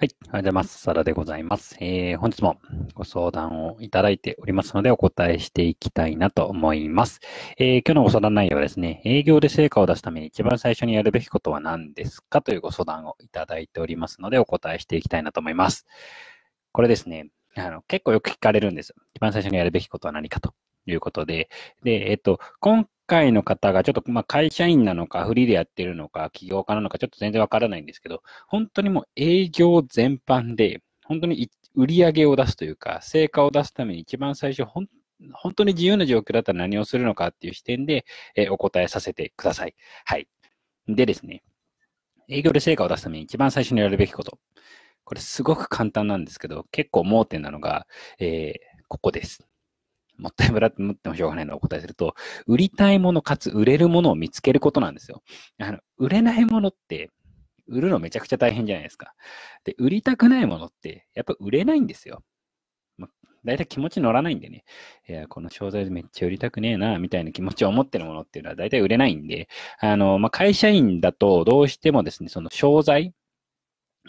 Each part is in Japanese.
はい。おはようございます。サラでございます。えー、本日もご相談をいただいておりますので、お答えしていきたいなと思います。えー、今日のご相談内容はですね、営業で成果を出すために一番最初にやるべきことは何ですかというご相談をいただいておりますので、お答えしていきたいなと思います。これですね、あの、結構よく聞かれるんです。一番最初にやるべきことは何かということで。で、えっと、今会の方がちょっと、まあ、会社員なのか、フリーでやってるのか、起業家なのか、ちょっと全然わからないんですけど、本当にもう営業全般で、本当に売り上げを出すというか、成果を出すために一番最初、本当に自由な状況だったら何をするのかっていう視点で、えお答えさせてください。はい。でですね、営業で成果を出すために一番最初にやるべきこと。これすごく簡単なんですけど、結構盲点なのが、えー、ここです。もったいぶらって思ってもしょうがないのをお答えすると、売りたいものかつ売れるものを見つけることなんですよ。あの、売れないものって、売るのめちゃくちゃ大変じゃないですか。で、売りたくないものって、やっぱ売れないんですよ。まあ、だいたい気持ち乗らないんでね。いや、この商材でめっちゃ売りたくねえな、みたいな気持ちを持ってるものっていうのはだいたい売れないんで、あの、まあ、会社員だとどうしてもですね、その商材、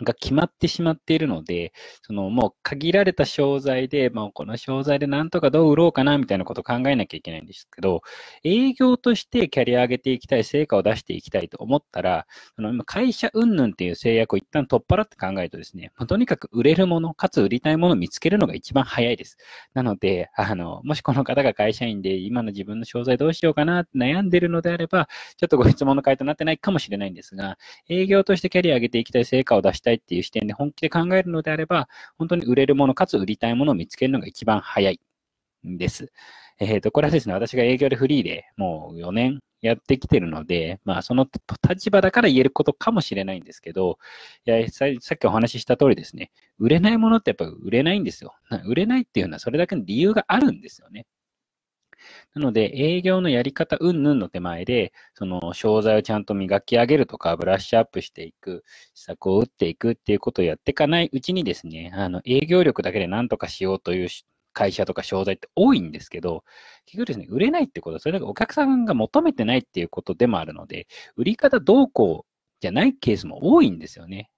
が決まってしまっているので、そのもう限られた商材で、まあこの商材でなんとかどう売ろうかなみたいなことを考えなきゃいけないんですけど、営業としてキャリア上げていきたい、成果を出していきたいと思ったら、その今会社云々っていう制約を一旦取っ払って考えるとですね、まあ、とにかく売れるもの、かつ売りたいものを見つけるのが一番早いです。なので、あの、もしこの方が会社員で今の自分の商材どうしようかなって悩んでるのであれば、ちょっとご質問の回答になってないかもしれないんですが、営業としてキャリア上げていきたい、成果を出したいたいっていう視点で本気で考えるのであれば、本当に売れるものかつ売りたいものを見つけるのが一番早いんです。えっ、ー、と、これはですね、私が営業でフリーでもう4年やってきてるので、まあ、その立場だから言えることかもしれないんですけど、いやさっきお話しした通りですね、売れないものってやっぱ売れないんですよ。売れないっていうのはそれだけの理由があるんですよね。なので、営業のやり方うんぬんの手前で、その、商材をちゃんと磨き上げるとか、ブラッシュアップしていく、施策を打っていくっていうことをやっていかないうちにですね、あの、営業力だけで何とかしようという会社とか商材って多いんですけど、結局ですね、売れないってことは、それだけお客さんが求めてないっていうことでもあるので、売り方どうこうじゃないケースも多いんですよね。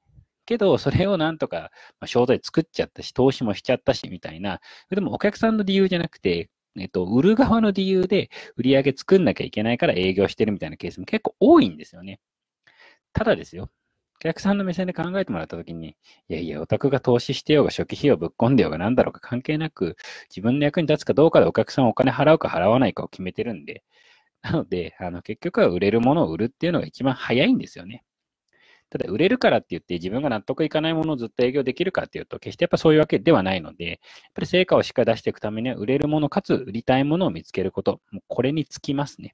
けど、それをなんとか、商材作っちゃったし、投資もしちゃったし、みたいな。でもお客さんの理由じゃなくて、えっと、売る側の理由で売り上げ作んなきゃいけないから営業してるみたいなケースも結構多いんですよね。ただですよ、お客さんの目線で考えてもらったときに、いやいや、お宅が投資してようが、初期費用ぶっ込んでようが、なんだろうか関係なく、自分の役に立つかどうかでお客さんお金払うか払わないかを決めてるんで、なので、あの、結局は売れるものを売るっていうのが一番早いんですよね。ただ売れるからって言って自分が納得いかないものをずっと営業できるかっていうと、決してやっぱそういうわけではないので、やっぱり成果をしっかり出していくためには売れるものかつ売りたいものを見つけること、もうこれにつきますね。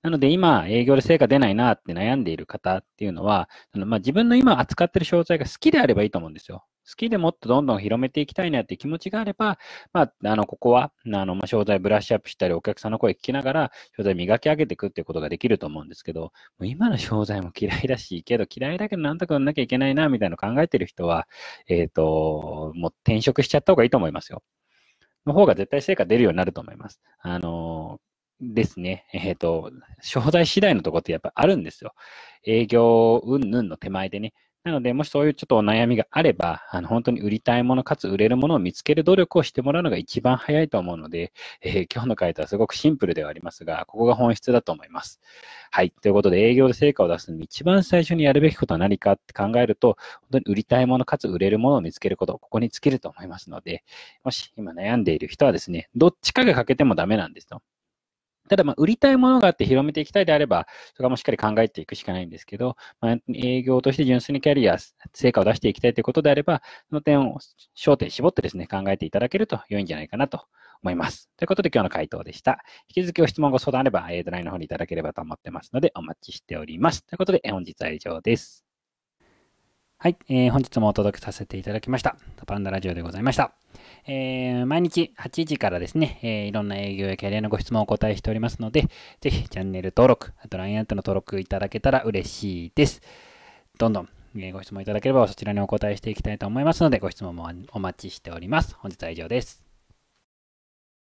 なので今営業で成果出ないなって悩んでいる方っていうのは、あのまあ、自分の今扱ってる商材が好きであればいいと思うんですよ。好きでもっとどんどん広めていきたいなっていう気持ちがあれば、まあ、あの、ここは、あの、まあ、商材ブラッシュアップしたり、お客さんの声聞きながら、商材磨き上げていくっていうことができると思うんですけど、もう今の商材も嫌いだし、けど嫌いだけどなんとかなんなきゃいけないな、みたいなの考えてる人は、えっ、ー、と、もう転職しちゃった方がいいと思いますよ。の方が絶対成果出るようになると思います。あのーですね、えっ、ー、と、商材次第のとこってやっぱあるんですよ。営業うんぬんの手前でね。なので、もしそういうちょっとお悩みがあれば、あの、本当に売りたいものかつ売れるものを見つける努力をしてもらうのが一番早いと思うので、えー、今日の回答はすごくシンプルではありますが、ここが本質だと思います。はい。ということで、営業で成果を出すのに一番最初にやるべきことは何かって考えると、本当に売りたいものかつ売れるものを見つけること、ここに尽きると思いますので、もし今悩んでいる人はですね、どっちかが欠けてもダメなんですよ。ただ、ま売りたいものがあって広めていきたいであれば、それもしっかり考えていくしかないんですけど、まあ、営業として純粋にキャリア、成果を出していきたいということであれば、その点を焦点絞ってですね、考えていただけると良いんじゃないかなと思います。ということで、今日の回答でした。引き続きご質問、ご相談あれば、えー、ドライの方にいただければと思ってますので、お待ちしております。ということで、本日は以上です。はい、えー、本日もお届けさせていただきました。パンダラジオでございました。えー、毎日8時からですね、えー、いろんな営業やキャリアのご質問をお答えしておりますので、ぜひチャンネル登録、あと LINE アットの登録いただけたら嬉しいです。どんどん、えー、ご質問いただければそちらにお答えしていきたいと思いますので、ご質問もお待ちしております。本日は以上です。